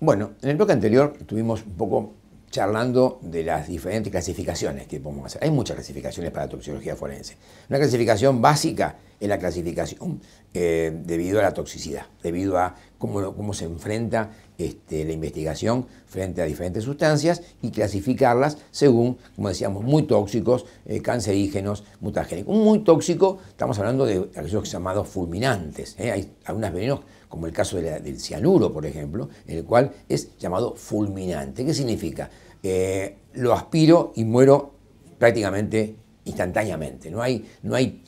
Bueno, en el bloque anterior estuvimos un poco charlando de las diferentes clasificaciones que podemos hacer. Hay muchas clasificaciones para la toxicología forense. Una clasificación básica es la clasificación eh, debido a la toxicidad, debido a cómo se enfrenta este, la investigación frente a diferentes sustancias y clasificarlas según, como decíamos, muy tóxicos, eh, cancerígenos, mutagénicos. Un muy tóxico, estamos hablando de aquellos llamados fulminantes. ¿eh? Hay algunos venenos, como el caso del cianuro, por ejemplo, en el cual es llamado fulminante. ¿Qué significa? Eh, lo aspiro y muero prácticamente instantáneamente. No hay, no hay,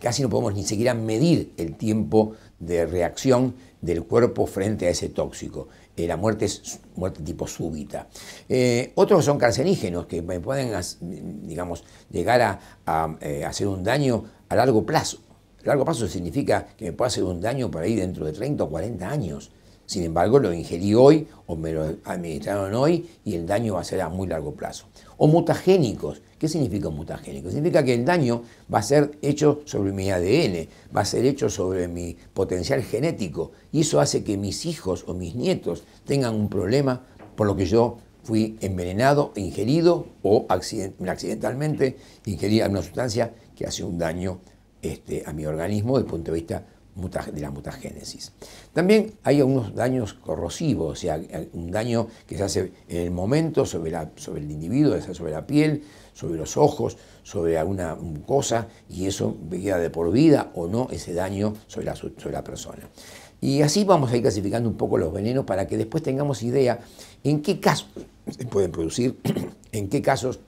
casi no podemos ni siquiera medir el tiempo de reacción del cuerpo frente a ese tóxico. Eh, la muerte es muerte tipo súbita. Eh, otros son carcinígenos que me pueden, llegar a, eh, hacer un daño a largo plazo. largo plazo significa que me puede hacer un daño por ahí dentro de 30 o 40 años. Sin embargo, lo ingerí hoy o me lo administraron hoy y el daño va a ser a muy largo plazo. O mutagénicos. ¿Qué significa mutagénicos? Significa que el daño va a ser hecho sobre mi ADN, va a ser hecho sobre mi potencial genético y eso hace que mis hijos o mis nietos tengan un problema por lo que yo fui envenenado, ingerido o accidentalmente ingerí una sustancia que hace un daño este, a mi organismo desde el punto de vista de la mutagénesis. También hay algunos daños corrosivos, o sea, un daño que se hace en el momento sobre, el individuo, sobre la piel, sobre los ojos, sobre alguna cosa, y eso queda de por vida o no ese daño sobre la, sobre la persona. Y así vamos a ir clasificando un poco los venenos para que después tengamos idea en qué casos se pueden producir, en qué casos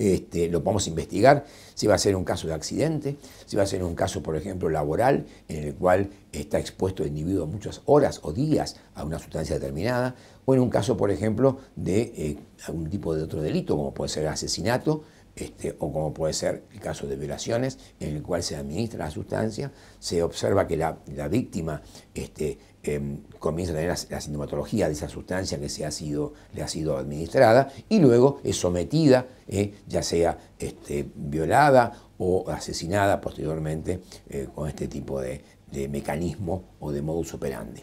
este, lo podemos investigar, si va a ser un caso de accidente, si va a ser un caso, por ejemplo, laboral, en el cual está expuesto el individuo muchas horas o días a una sustancia determinada, o en un caso, por ejemplo, de eh, algún tipo de otro delito, como puede ser asesinato, este, o como puede ser el caso de violaciones, en el cual se administra la sustancia, se observa que la, víctima este, em, comienza a tener la, sintomatología de esa sustancia que se ha sido, le ha sido administrada y luego es sometida, eh, ya sea este, violada o asesinada posteriormente eh, con este tipo de mecanismo o de modus operandi.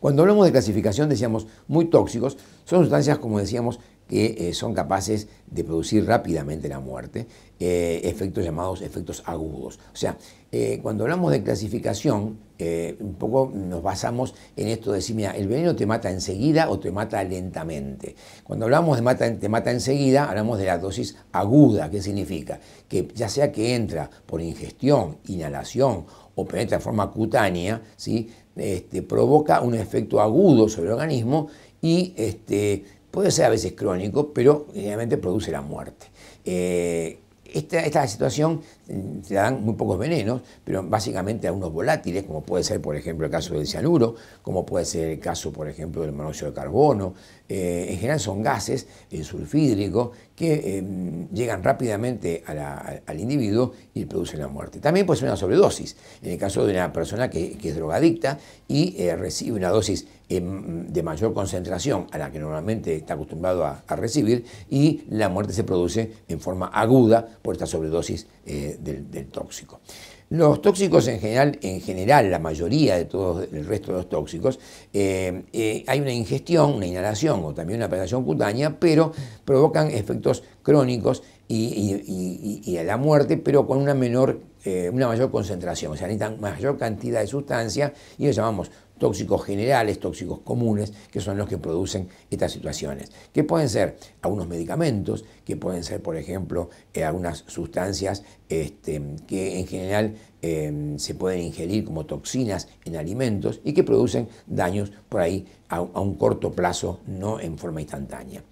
Cuando hablamos de clasificación, decíamos muy tóxicos, son sustancias, como decíamos, que eh, son capaces de producir rápidamente la muerte, eh, efectos llamados efectos agudos. O sea, eh, cuando hablamos de clasificación, un poco nos basamos en esto de decir, mira, el veneno te mata enseguida o te mata lentamente. Cuando hablamos de mata, te mata enseguida, hablamos de la dosis aguda, ¿Qué significa que ya sea que entra por ingestión, inhalación o penetra de forma cutánea, Este, provoca un efecto agudo sobre el organismo y este, puede ser a veces crónico, pero generalmente produce la muerte. Eh, esta, esta, situación mm, se dan muy pocos venenos, pero básicamente algunos volátiles, como puede ser, por ejemplo, el caso del cianuro, como puede ser el caso, por ejemplo, del monóxido de carbono. Eh, en general son gases, el eh, sulfídrico, que em, llegan rápidamente al individuo y producen la muerte. También puede ser una sobredosis, en el caso de una persona que, es drogadicta y eh, recibe una dosis em, de mayor concentración a la que normalmente está acostumbrado a, recibir y la muerte se produce en forma aguda por esta sobredosis eh, del tóxico. Los tóxicos en general, en general, la mayoría de todos el resto de los tóxicos, eh, eh, hay una ingestión, una inhalación o también una apelación cutánea, pero provocan efectos crónicos y, y, a la muerte, pero con una menor eh, una mayor concentración, o sea, necesitan mayor cantidad de sustancias y los llamamos tóxicos generales, tóxicos comunes, que son los que producen estas situaciones, que pueden ser algunos medicamentos, que pueden ser, por ejemplo, eh, algunas sustancias este, que en general em, se pueden ingerir como toxinas en alimentos y que producen daños por ahí a, un corto plazo, no en forma instantánea.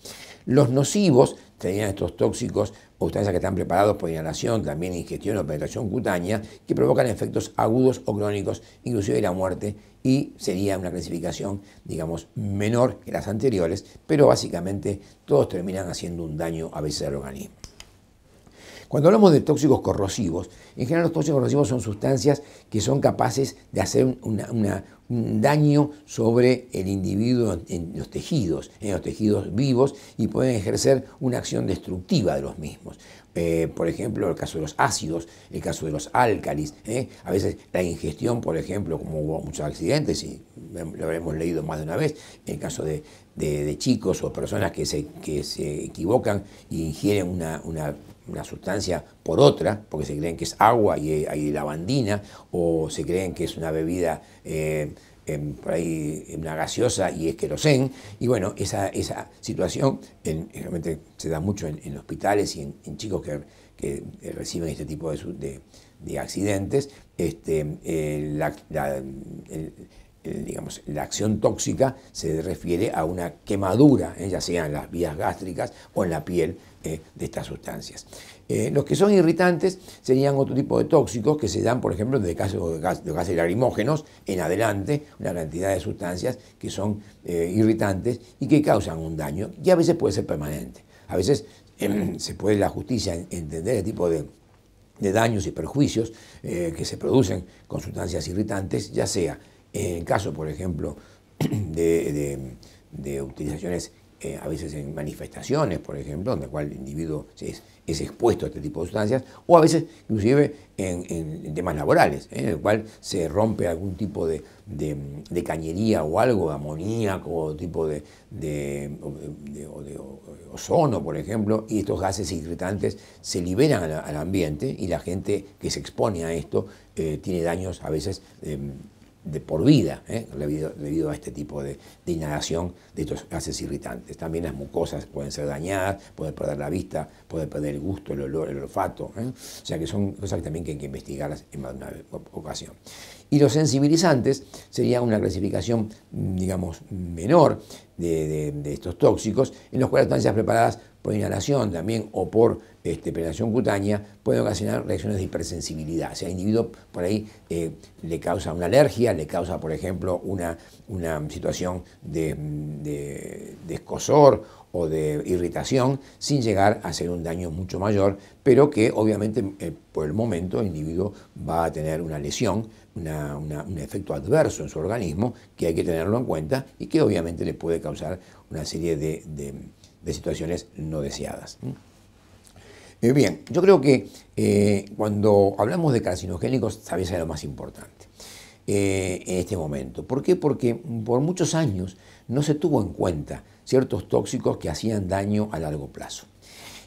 Los nocivos tenían estos tóxicos sustancias que están preparados por inhalación, también ingestión o penetración cutánea, que provocan efectos agudos o crónicos, inclusive la muerte, y sería una clasificación, digamos, menor que las anteriores, pero básicamente todos terminan haciendo un daño a veces al organismo. Cuando hablamos de tóxicos corrosivos, en general los tóxicos corrosivos son sustancias que son capaces de hacer una daño sobre el individuo en los tejidos, en los tejidos vivos y pueden ejercer una acción destructiva de los mismos. Eh, por ejemplo, el caso de los ácidos, el caso de los álcalis, ¿eh? a veces la ingestión, por ejemplo, como hubo muchos accidentes, y lo habremos leído más de una vez, en el caso de, chicos o personas que se, que se equivocan e ingieren una, una una sustancia por otra, porque se creen que es agua y eh, hay lavandina, o se creen que es una bebida eh, em, por ahí em, una gaseosa y es querosén. Y bueno, esa, situación realmente se da mucho en, hospitales y en, chicos que, eh, reciben este tipo de, accidentes. Este, eh, digamos, la acción tóxica se refiere a una quemadura, eh, ya sea en las vías gástricas o en la piel eh, de estas sustancias. los que son irritantes serían otro tipo de tóxicos que se dan, por ejemplo, de casos de, gases lacrimógenos en adelante, una cantidad de sustancias que son irritantes y que causan un daño y a veces puede ser permanente. A veces em, se puede la justicia entender el tipo de daños y perjuicios que se producen con sustancias irritantes, ya sea en el caso, por ejemplo, de, utilizaciones eh, a veces en manifestaciones, por ejemplo, en la cual el individuo es, expuesto a este tipo de sustancias, o a veces inclusive en, temas laborales, ¿eh? en el cual se rompe algún tipo de, cañería o algo, de amoníaco, tipo de, ozono, por ejemplo, y estos gases irritantes se liberan al, ambiente y la gente que se expone a esto eh, tiene daños a veces em, de por vida, debido, ¿eh? a este tipo de, inhalación de estos gases irritantes. También las mucosas pueden ser dañadas, pueden perder la vista, pueden perder el gusto, el olor, el olfato. ¿eh? O sea que son cosas que también hay que investigarlas en más de una ocasión. Y los sensibilizantes sería una clasificación, mm, digamos, menor de, de estos tóxicos, en los cuales están ya preparadas por inhalación también o por este, penetración cutánea, puede ocasionar reacciones de hipersensibilidad. O sea, el individuo por ahí eh, le causa una alergia, le causa, por ejemplo, una, una situación de, de, escosor o de irritación sin llegar a hacer un daño mucho mayor, pero que obviamente eh, por el momento el individuo va a tener una lesión, una, un efecto adverso en su organismo que hay que tenerlo en cuenta y que obviamente le puede causar una serie de de situaciones no deseadas. Eh, bien, yo creo que eh, cuando hablamos de carcinogénicos, sabéis es lo más importante eh, en este momento. ¿Por qué? Porque por muchos años no se tuvo en cuenta ciertos tóxicos que hacían daño a largo plazo.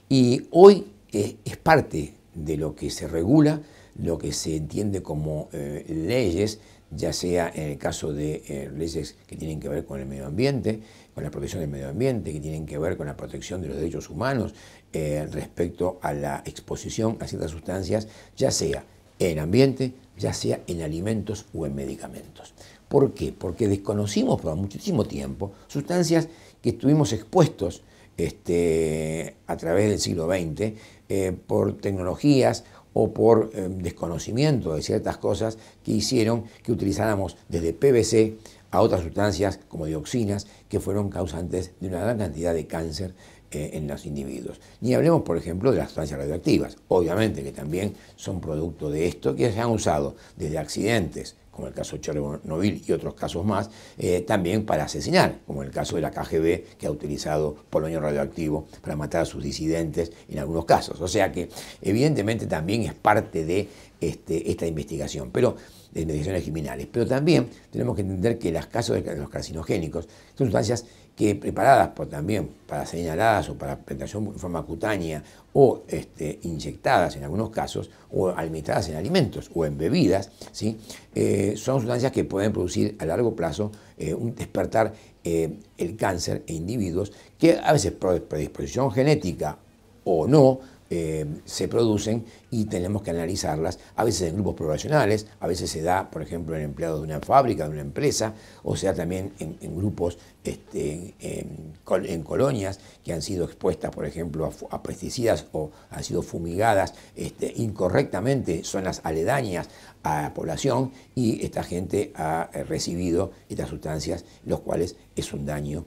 Y hoy es parte de lo que se regula, lo que se entiende como leyes, ya sea en el caso de leyes que tienen que ver con el medio ambiente, la protección del medio ambiente, que tienen que ver con la protección de los derechos humanos eh, respecto a la exposición a ciertas sustancias, ya sea en ambiente, ya sea en alimentos o en medicamentos. ¿Por qué? Porque desconocimos por muchísimo tiempo sustancias que estuvimos expuestos este, a través del siglo XX eh, por tecnologías o por eh, desconocimiento de ciertas cosas que hicieron que utilizáramos desde PVC, a otras sustancias como dioxinas que fueron causantes de una gran cantidad de cáncer eh, en los individuos. Ni hablemos, por ejemplo, de las sustancias radioactivas, obviamente que también son producto de esto, que se han usado desde accidentes, como el caso de Chernobyl y otros casos más, eh, también para asesinar, como el caso de la KGB, que ha utilizado polonio radioactivo para matar a sus disidentes en algunos casos. O sea que, evidentemente, también es parte de este, esta investigación. Pero de mediciones criminales. Pero también tenemos que entender que los casos de los carcinogénicos son sustancias que preparadas por, también para señaladas o para presentación en forma cutánea o este, inyectadas en algunos casos o administradas en alimentos o en bebidas, ¿sí? Eh, son sustancias que pueden producir a largo plazo eh, un despertar eh, el cáncer en individuos que a veces por predisposición genética o no eh, se producen y tenemos que analizarlas, a veces en grupos poblacionales, a veces se da, por ejemplo, en empleados de una fábrica, de una empresa, o sea, también en, grupos, este, en, colonias que han sido expuestas, por ejemplo, a, pesticidas o han sido fumigadas este, incorrectamente son las aledañas a la población y esta gente ha eh, recibido estas sustancias, los cuales es un daño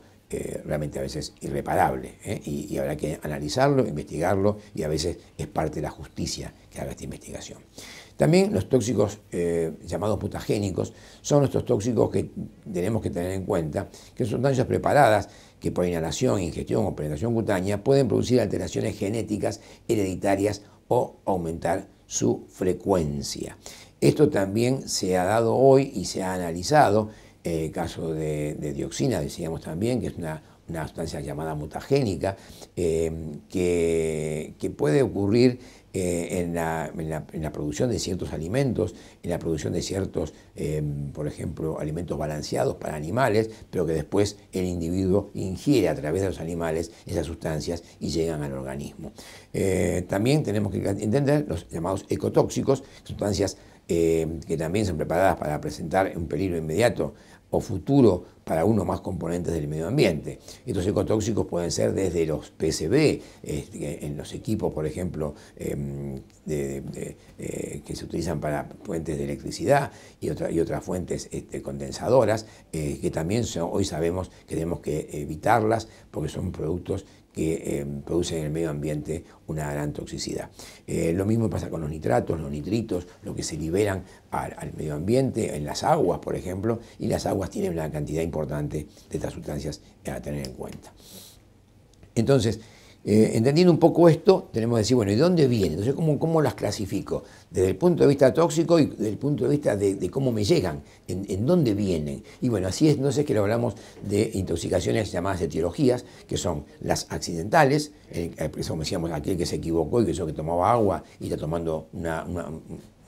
realmente a veces irreparable ¿eh? y, habrá que analizarlo, investigarlo y a veces es parte de la justicia que haga esta investigación. También los tóxicos eh, llamados mutagénicos son estos tóxicos que tenemos que tener en cuenta, que son sustancias preparadas que por inhalación, ingestión o penetración cutánea pueden producir alteraciones genéticas hereditarias o aumentar su frecuencia. Esto también se ha dado hoy y se ha analizado el eh, caso de, dioxina, decíamos también, que es una, una sustancia llamada mutagénica, eh, que, que, puede ocurrir eh, en, la, producción de ciertos alimentos, en la producción de ciertos, por ejemplo, alimentos balanceados para animales, pero que después el individuo ingiere a través de los animales esas sustancias y llegan al organismo. también tenemos que entender los llamados ecotóxicos, sustancias eh, que también son preparadas para presentar un peligro inmediato o futuro para uno o más componentes del medio ambiente. Estos ecotóxicos pueden ser desde los PCB, este, en los equipos, por ejemplo, em, eh, que se utilizan para fuentes de electricidad y, y otras fuentes este, condensadoras, eh, que también hoy sabemos que tenemos que evitarlas porque son productos que eh, producen en el medio ambiente una gran toxicidad. Eh, lo mismo pasa con los nitratos, los nitritos, lo que se liberan al, medio ambiente, en las aguas, por ejemplo, y las aguas tienen una cantidad importante de estas sustancias a tener en cuenta. Entonces, eh, entendiendo un poco esto, tenemos que decir, bueno, ¿y dónde viene? Entonces, ¿cómo, ¿cómo, las clasifico? Desde el punto de vista tóxico y desde el punto de vista de, cómo me llegan, en, dónde vienen. Y bueno, así es, no sé que lo hablamos de intoxicaciones llamadas etiologías, que son las accidentales, como eh, eh, eso decíamos aquel que se equivocó y que yo que tomaba agua y está tomando una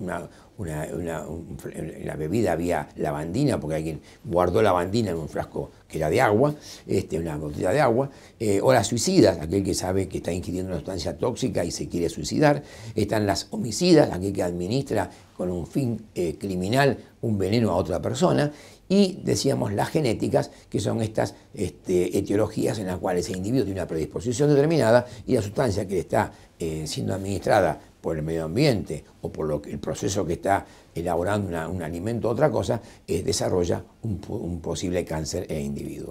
en la bebida había lavandina, porque alguien guardó la lavandina en un frasco que era de agua, este, una botella de agua, eh, o las suicidas, aquel que sabe que está ingiriendo una sustancia tóxica y se quiere suicidar, están las homicidas, aquel que administra con un fin eh, criminal un veneno a otra persona, y decíamos las genéticas, que son estas este, etiologías en las cuales el individuo tiene una predisposición determinada y la sustancia que le está eh, siendo administrada por el medio ambiente o por lo que, el proceso que está elaborando un alimento o otra cosa, desarrolla un, posible cáncer en el individuo.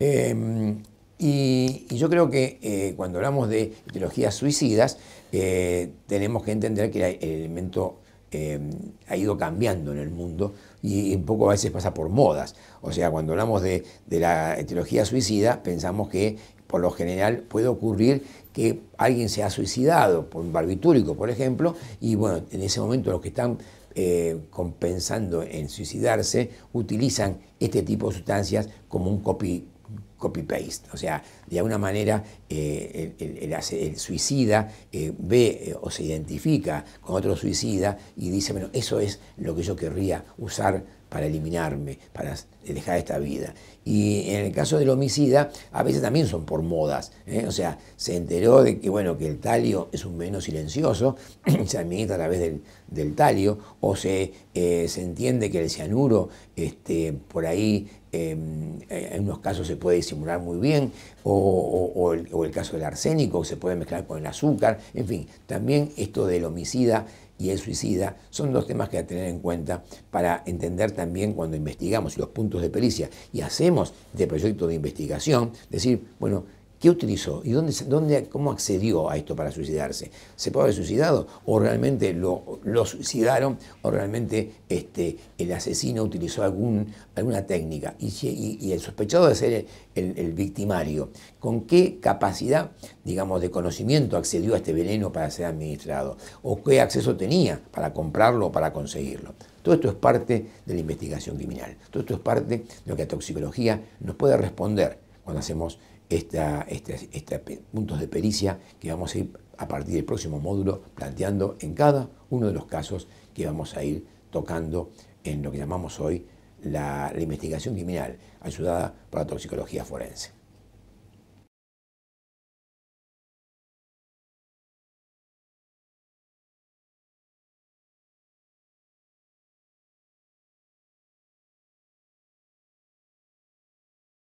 Em, y, yo creo que eh, cuando hablamos de etiologías suicidas, eh, tenemos que entender que el elemento em, ha ido cambiando en el mundo y un poco a veces pasa por modas. O sea, cuando hablamos de la etiología suicida, pensamos que por lo general puede ocurrir que alguien se ha suicidado por un barbitúrico, por ejemplo, y bueno, en ese momento los que están eh, compensando en suicidarse utilizan este tipo de sustancias como un copy paste o sea, de alguna manera eh, el, suicida eh, ve o se identifica con otro suicida y dice, bueno, eso es lo que yo querría usar para eliminarme, para dejar esta vida. Y en el caso del homicida, a veces también son por modas. ¿eh? O sea, se enteró de que, bueno, que el talio es un veneno silencioso, se administra a través del, del talio, o se, eh, se entiende que el cianuro, este, por ahí, em, eh, en unos casos se puede disimular muy bien, o, o el caso del arsénico, se puede mezclar con el azúcar. En fin, también esto del homicida y el suicida son dos temas que hay que tener en cuenta para entender también cuando investigamos los puntos de pericia y hacemos de proyecto de investigación, decir, bueno, ¿Qué utilizó? ¿Y dónde, dónde, cómo accedió a esto para suicidarse? ¿Se puede haber suicidado? ¿O realmente lo, suicidaron? ¿O realmente este, el asesino utilizó alguna técnica? Y, el sospechado de ser el, victimario. ¿Con qué capacidad, digamos, de conocimiento accedió a este veneno para ser administrado? ¿O qué acceso tenía para comprarlo o para conseguirlo? Todo esto es parte de la investigación criminal. Todo esto es parte de lo que la toxicología nos puede responder cuando hacemos estos puntos de pericia que vamos a ir a partir del próximo módulo planteando en cada uno de los casos que vamos a ir tocando en lo que llamamos hoy la investigación criminal, ayudada por la toxicología forense.